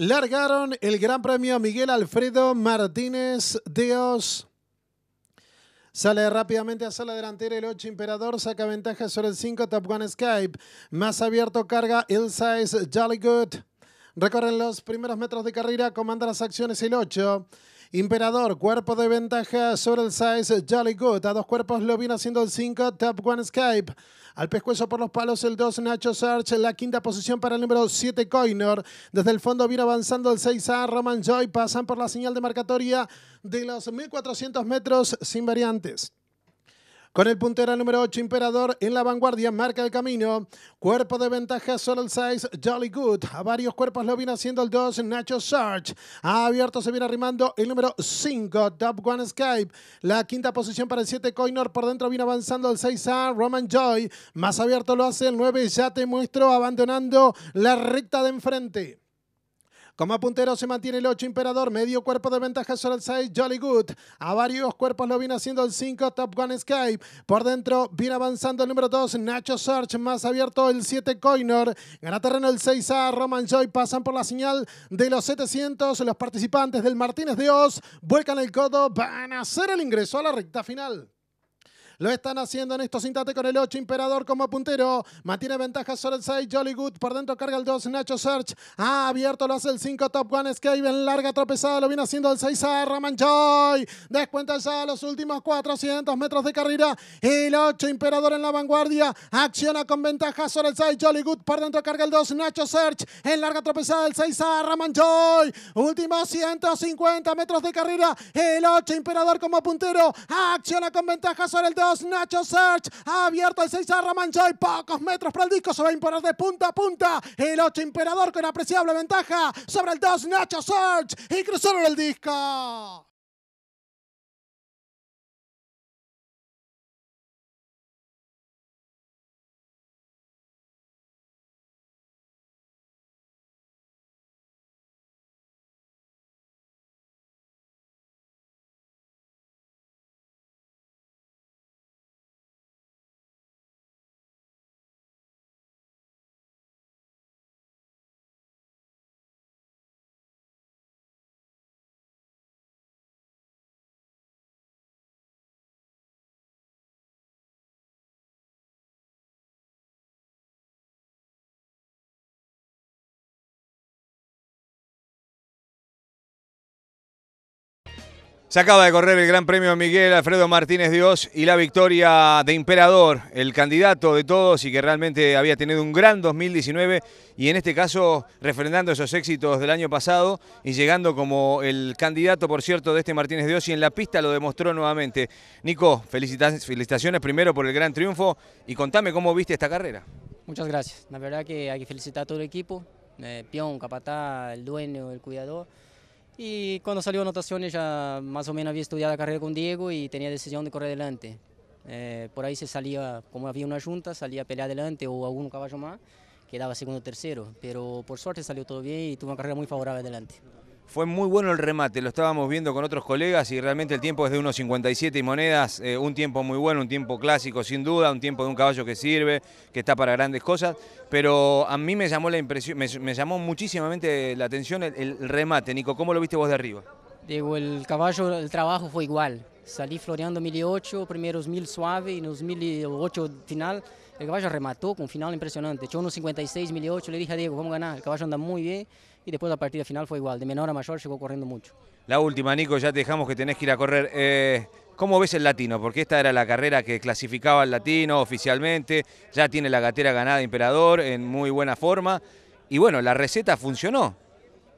Largaron el Gran Premio Miguel Alfredo Martínez Dios. Sale rápidamente a sala delantera el 8 Imperador, saca ventaja sobre el 5 Top ONE Skype. Más abierto carga el size Jolly Good. Recorren los primeros metros de carrera, comanda las acciones el 8. Imperador, cuerpo de ventaja sobre el size Jolly Good. A dos cuerpos lo viene haciendo el 5, Top One Skype. Al pescuezo por los palos el 2, Nacho Search. La quinta posición para el número 7, Coinor. Desde el fondo viene avanzando el 6A, Roman Joy. Pasan por la señal de marcatoria de los 1400 metros sin variantes. Con el puntero número 8, Imperador, en la vanguardia marca el camino. Cuerpo de ventaja, solo el 6, Jolly Good. A varios cuerpos lo viene haciendo el 2, Nacho Search. abierto, se viene arrimando el número 5, Top One Skype. La quinta posición para el 7, Coinor. Por dentro viene avanzando el 6A, Roman Joy. Más abierto lo hace el 9, ya te muestro, abandonando la recta de enfrente. Como puntero se mantiene el 8 Imperador, medio cuerpo de ventaja sobre el 6 Jolly Good. A varios cuerpos lo viene haciendo el 5 Top Gun Skype. Por dentro viene avanzando el número 2 Nacho Search, más abierto el 7 Coiner. Gana terreno el 6A Roman Joy, pasan por la señal de los 700. Los participantes del Martínez de Oz vuelcan el codo, van a hacer el ingreso a la recta final. Lo están haciendo en estos instantes con el 8, Imperador como puntero. Mantiene ventaja sobre el 6, Jolly Good. Por dentro carga el 2, Nacho Search. Ha abierto, lo hace el 5, Top One En Larga tropezada, lo viene haciendo el 6 a Raman Joy. Descuenta ya los últimos 400 metros de carrera. El 8, Imperador en la vanguardia. Acciona con ventaja sobre el 6, Jolly Good. Por dentro carga el 2, Nacho Search. En larga tropezada, el 6 a Raman Joy. Últimos 150 metros de carrera. El 8, Imperador como puntero. Acciona con ventaja sobre el 2. Nacho Search ha abierto el 6 a y Pocos metros para el disco. Se va a imponer de punta a punta. El 8 Imperador con apreciable ventaja sobre el 2 Nacho Search y cruzaron el disco. Se acaba de correr el Gran Premio Miguel Alfredo Martínez Dios y la victoria de Imperador, el candidato de todos y que realmente había tenido un gran 2019 y en este caso refrendando esos éxitos del año pasado y llegando como el candidato, por cierto, de este Martínez Dios y en la pista lo demostró nuevamente. Nico, felicitaciones primero por el gran triunfo y contame cómo viste esta carrera. Muchas gracias. La verdad que hay que felicitar a todo el equipo, eh, Pion, Capatá, el dueño, el cuidador. Y cuando salió anotaciones ya más o menos había estudiado la carrera con Diego y tenía decisión de correr adelante. Eh, por ahí se salía, como había una junta, salía a pelear adelante o algún caballo más, quedaba segundo o tercero. Pero por suerte salió todo bien y tuvo una carrera muy favorable adelante. Fue muy bueno el remate, lo estábamos viendo con otros colegas y realmente el tiempo es de 1.57 y monedas, eh, un tiempo muy bueno, un tiempo clásico sin duda, un tiempo de un caballo que sirve, que está para grandes cosas, pero a mí me llamó la impresión, me, llamó muchísimamente la atención el, remate, Nico, ¿cómo lo viste vos de arriba? Digo, el caballo, el trabajo fue igual, salí floreando 1.008, primeros 1.000 suave y los 1.008 final, el caballo remató con un final impresionante. Echó unos 56, 1008. Le dije a Diego, vamos a ganar. El caballo anda muy bien. Y después la partida final fue igual. De menor a mayor llegó corriendo mucho. La última, Nico, ya te dejamos que tenés que ir a correr. Eh, ¿Cómo ves el latino? Porque esta era la carrera que clasificaba al latino oficialmente. Ya tiene la gatera ganada Imperador en muy buena forma. Y bueno, la receta funcionó.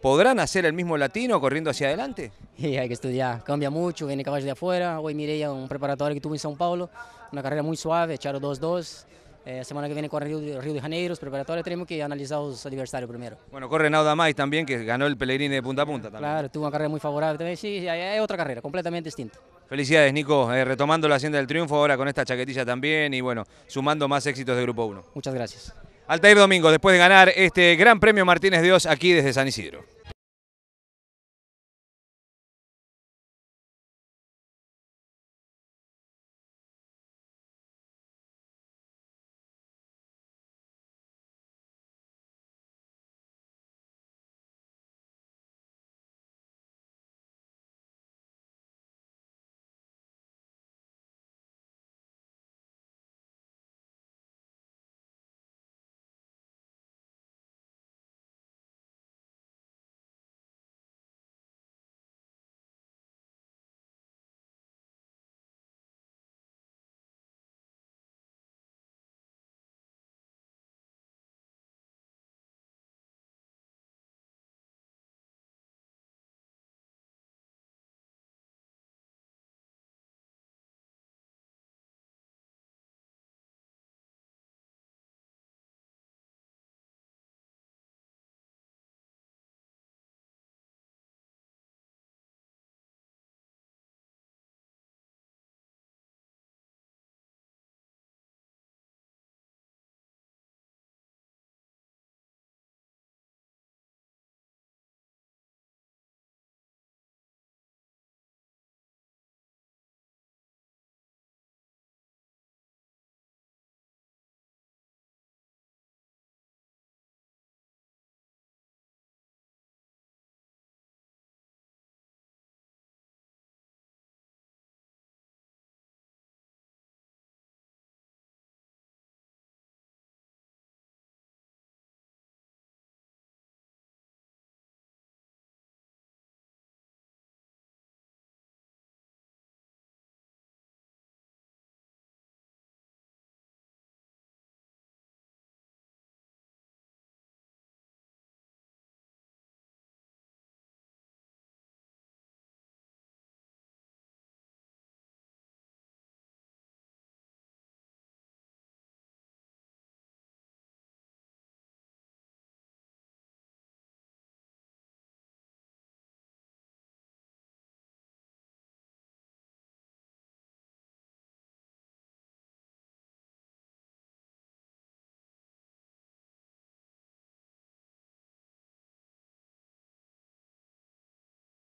¿Podrán hacer el mismo latino corriendo hacia adelante? Sí, hay que estudiar. Cambia mucho, viene caballo de afuera. Hoy miré a un preparador que tuvo en São Paulo. Una carrera muy suave, echaron 2-2. La eh, semana que viene corre Río, de Janeiro, los preparatoria, tenemos que analizar su adversarios primero. Bueno, corre Nauda May también, que ganó el Pellegrini de punta a punta. También. Claro, tuvo una carrera muy favorable sí, es otra carrera, completamente distinta. Felicidades, Nico, eh, retomando la hacienda del triunfo ahora con esta chaquetilla también y bueno, sumando más éxitos de Grupo 1. Muchas gracias. Altair Domingo, después de ganar este Gran Premio Martínez Dios aquí desde San Isidro.